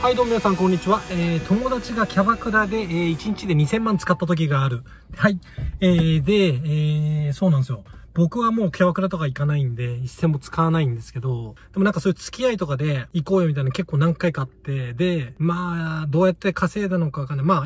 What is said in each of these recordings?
はいどうも皆さんこんにちは、えー、友達がキャバクラで、えー、1日で2000万使った時があるはい、えー、で、えー、そうなんですよ僕はもうキャバクラとか行かないんで、一銭も使わないんですけど、でもなんかそういう付き合いとかで行こうよみたいな結構何回かあって、で、まあ、どうやって稼いだのかわかんない。まあ、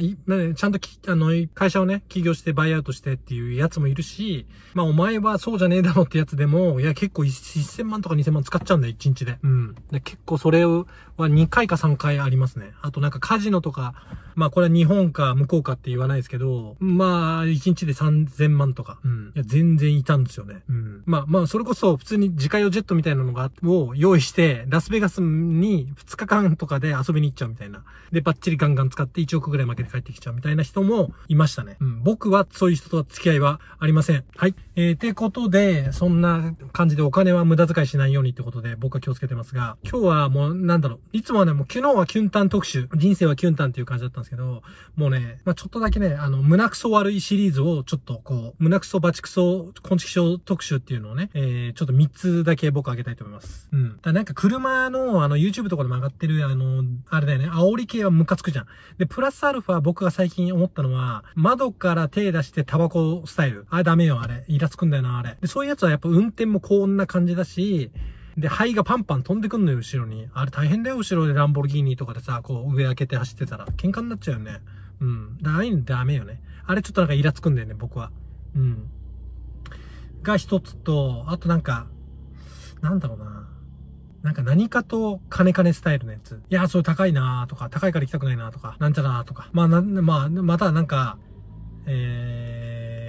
ちゃんとあの、会社をね、起業してバイアウトしてっていうやつもいるし、まあ、お前はそうじゃねえだろってやつでも、いや、結構一千万とか二千万使っちゃうんだよ、一日で。うん。で結構それを、は二回か三回ありますね。あとなんかカジノとか、まあこれは日本か向こうかって言わないですけど、まあ一日で3000万とか、うん。いや全然いたんですよ。よね。うん。まあまあ、それこそ普通に自家用ジェットみたいなのが、を用意して、ラスベガスに2日間とかで遊びに行っちゃうみたいな。で、バッチリガンガン使って1億ぐらい負けて帰ってきちゃうみたいな人もいましたね。うん。僕はそういう人とは付き合いはありません。はい。えー、てことで、そんな感じでお金は無駄遣いしないようにってことで僕は気をつけてますが、今日はもうなんだろう。いつもはね、もう昨日はキュンタン特集、人生はキュンタンっていう感じだったんですけど、もうね、まあ、ちょっとだけね、あの、胸クソ悪いシリーズをちょっとこう、胸クソバチクソ、昆虫症特集っていうのをね、えー、ちょっと3つだけ僕あげたいと思います。うん。だなんか車の、あの、YouTube とかでも上がってる、あの、あれだよね、煽り系はムカつくじゃん。で、プラスアルファ僕が最近思ったのは、窓から手出してタバコスタイル。あ、ダメよ、あれ。イラつくんだよな、あれ。で、そういうやつはやっぱ運転もこんな感じだし、で、灰がパンパン飛んでくんのよ、後ろに。あれ大変だよ、後ろでランボルギーニとかでさ、こう上開けて走ってたら。喧嘩になっちゃうよね。うん。だああいうのダメよね。あれちょっとなんかイラつくんだよね、僕は。うん。が一つと、あとなんか、なんだろうな。なんか何かと金金スタイルのやつ。いや、それ高いなーとか、高いから行きたくないなーとか、なんちゃらーとか。まあ、な、まあ、またなんか、えー、、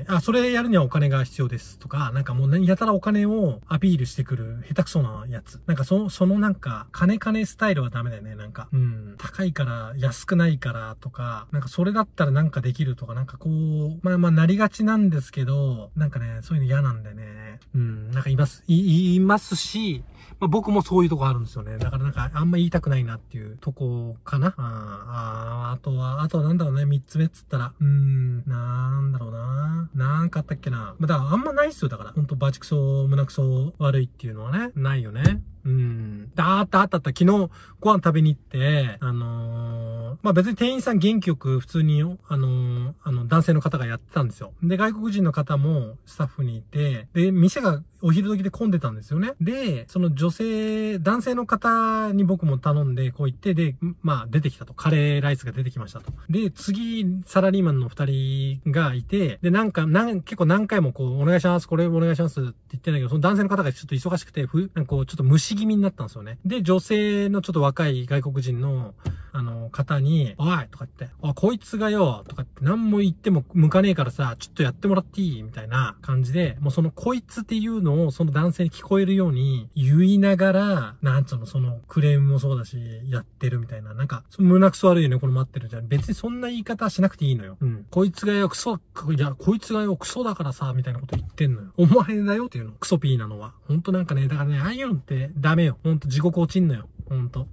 あ、それやるにはお金が必要ですとか、なんかもう何やたらお金をアピールしてくる下手くそなやつ。なんかその、そのなんか、金金スタイルはダメだよね、なんか。うん。高いから、安くないからとか、なんかそれだったらなんかできるとか、なんかこう、まあまあなりがちなんですけど、なんかね、そういうの嫌なんでね。うん、なんかいます、い、いますし、まあ、僕もそういうとこあるんですよね。だからなんか、あんま言いたくないなっていうとこかな。ああとは、あとはなんだろうね、三つ目っつったら、うーん、なんだろうな。なんかあったっけな。まあ、だからあんまないっすよ。だから、ほんとバチクソ、胸クソ悪いっていうのはね、ないよね。うん。あったあったあった。昨日ご飯食べに行って、あのー、まあ、別に店員さん元気よく普通に、あのー、あの、男性の方がやってたんですよ。で、外国人の方もスタッフにいて、で、店がお昼時で混んでたんですよね。で、その女性、男性の方に僕も頼んで、こう行って、で、まあ、出てきたと。カレーライスが出てきましたと。で、次、サラリーマンの二人がいて、で、なんか、なん、結構何回もこう、お願いします、これお願いしますって言ってんだけど、その男性の方がちょっと忙しくて、ふ、なんかこう、ちょっと虫気味になったんですよね。で、女性のちょっと若い外国人の、あの、方に、おいとか言って、あ、こいつがよとかって何も言っても向かねえからさ、ちょっとやってもらっていいみたいな感じで、もうそのこいつっていうのをその男性に聞こえるように言いながら、なんつうの、そのクレームもそうだし、やってるみたいな。なんか、その胸くそ悪いよね、この待ってるじゃん。別にそんな言い方しなくていいのよ。うん。こいつがよ、クソ、いや、こいつがよ、クソだからさ、みたいなこと言ってんのよ。お前だよっていうの。クソピーなのは。ほんとなんかね、だからね、ああいうのって、ダメよ。ほんと、地獄落ちんのよ。ほんと。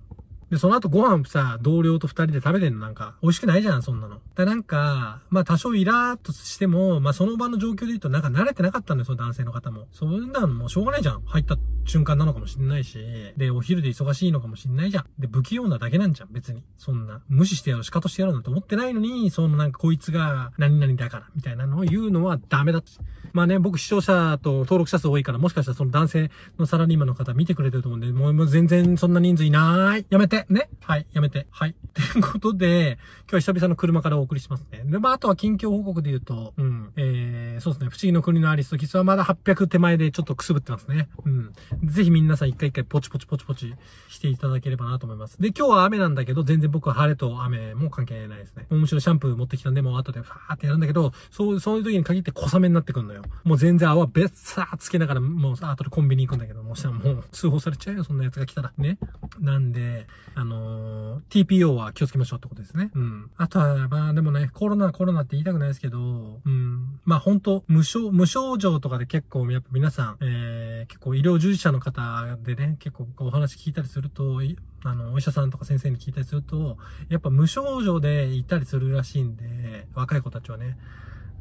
で、その後ご飯さ、同僚と二人で食べてんのなんか、美味しくないじゃん、そんなの。だなんか、まあ多少イラーっとしても、まあその場の状況で言うとなんか慣れてなかったんだよ、その男性の方も。そんなのもうしょうがないじゃん。入った瞬間なのかもしんないし、で、お昼で忙しいのかもしんないじゃん。で、不器用なだけなんじゃん、別に。そんな、無視してやる、仕方してやるなんて思ってないのに、そのなんかこいつが、何々だから、みたいなのを言うのはダメだって。まあね、僕視聴者と登録者数多いから、もしかしたらその男性のサラリーマンの方見てくれてると思うんで、もうもう全然そんな人数いない。やめて、ね。はい、やめて。はい。ということで、今日は久々の車からお送りしますね。で、まあ、あとは近況報告で言うと、うん、えー、そうですね、不思議の国のアリスト、キスはまだ800手前でちょっとくすぶってますね。うん。ぜひ皆さん一回一回ポチポチポチポチしていただければなと思います。で、今日は雨なんだけど、全然僕は晴れと雨も関係ないですね。むしろシャンプー持ってきたんで、もう後でファーってやるんだけど、そう、そういう時に限って小雨になってくんのよ。もう全然泡べっさーつけながら、もう後でコンビニ行くんだけど、もうしたらもう通報されちゃうよ、そんな奴が来たら。ね。なんで、あのー、TPO は気をつけましょうってことですね。うん。あとは、まあでもね、コロナコロナって言いたくないですけど、うん。まあ本当無症、無症状とかで結構やっぱ皆さん、えー結構医療従事者の方でね、結構お話聞いたりすると、あの、お医者さんとか先生に聞いたりすると、やっぱ無症状でいたりするらしいんで、若い子たちはね。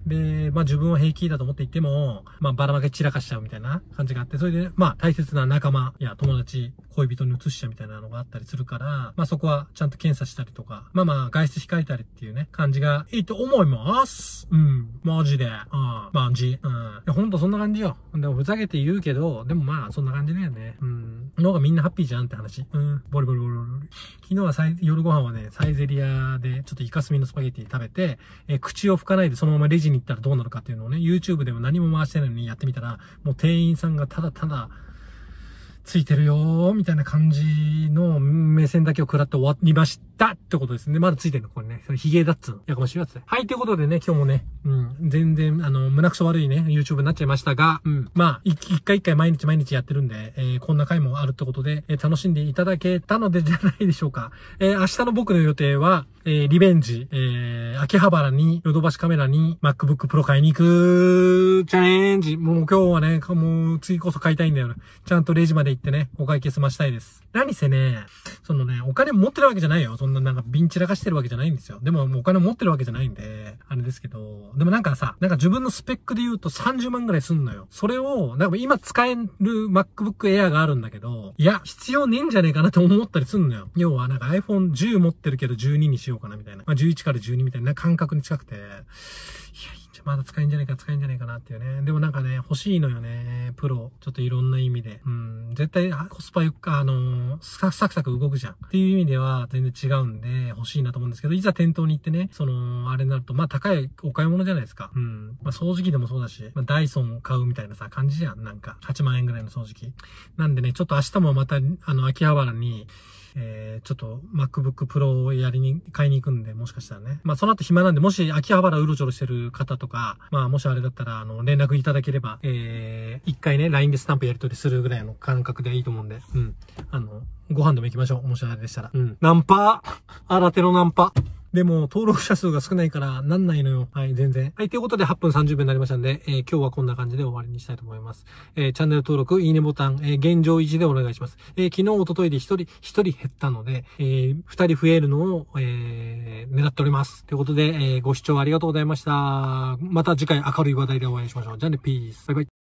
で、まあ自分は平気だと思っていても、まあばらまけ散らかしちゃうみたいな感じがあって、それで、まあ大切な仲間や友達、恋人に移しちゃうみたいなのがあったりするから、まあそこはちゃんと検査したりとか、まあまあ外出控えたりっていうね、感じがいいと思います。うん。マジで。うん。マジ。うん。いや、ほんとそんな感じよ。でもふざけて言うけど、でもまあそんな感じだよね。うん。のがみんなハッピーじゃんって話。うん。ボリボリボリボリ。昨日はサイ夜ご飯はね、サイゼリアでちょっとイカスミのスパゲティ食べて、えー、口を拭かないでそのままレジに行ったらどうなるかっていうのをね、YouTube でも何も回してないのにやってみたら、もう店員さんがただただ、ついてるよー、みたいな感じの目線だけを食らって終わりましたってことですね。まだついてるの、これね。それヒゲだっつうやかましいやつで。はい、ということでね、今日もね、うん、全然、あの、胸くそ悪いね、YouTube になっちゃいましたが、うん、まあ、一回一回毎日毎日やってるんで、えー、こんな回もあるってことで、えー、楽しんでいただけたのでじゃないでしょうか。えー、明日の僕の予定は、えリベンジ、え秋葉原に、ヨドバシカメラに、MacBook Pro 買いに行く、チャレンジ。もう今日はね、もう次こそ買いたいんだよな、ちゃんとレ時まで行ってね、お会計済ましたいです。何せね、そのね、お金持ってるわけじゃないよ。そんななんか、ビン散らかしてるわけじゃないんですよ。でも、もうお金持ってるわけじゃないんで、あれですけど、でもなんかさ、なんか自分のスペックで言うと30万ぐらいすんのよ。それを、なんか今使える MacBook Air があるんだけど、いや、必要ねえんじゃねえかなと思ったりすんのよ。要はなんか iPhone10 持ってるけど12にしようかなみたいな。まあ、11から12みたいな感覚に近くて。まだ使えんじゃないか使えんじゃないかなっていうね。でもなんかね、欲しいのよね。プロ。ちょっといろんな意味で。うん。絶対コスパよく、あのー、サクサク動くじゃん。っていう意味では全然違うんで、欲しいなと思うんですけど、いざ店頭に行ってね、その、あれになると、まあ高いお買い物じゃないですか。うん。まあ掃除機でもそうだし、まあダイソンを買うみたいなさ、感じじゃん。なんか、8万円ぐらいの掃除機。なんでね、ちょっと明日もまた、あの、秋葉原に、えー、ちょっと MacBook Pro をやりに、買いに行くんで、もしかしたらね。まあ、その後暇なんで、もし秋葉原うろちょろしてる方とか、まあ、もしあれだったら、あの、連絡いただければ、えー、一回ね、LINE でスタンプやり取りするぐらいの感覚でいいと思うんで、うん。あの、ご飯でも行きましょう。もしあれでしたら。うん。ナンパ新手のナンパでも、登録者数が少ないからなんないのよ。はい、全然。はい、ということで8分30秒になりましたんで、えー、今日はこんな感じで終わりにしたいと思います。えー、チャンネル登録、いいねボタン、えー、現状維持でお願いします。え昨日、おとといで1人、1人減ったので、え2人増えるのを、え狙っております。ということで、えご視聴ありがとうございました。また次回明るい話題でお会いしましょう。じゃあね、ピース。バイバイ。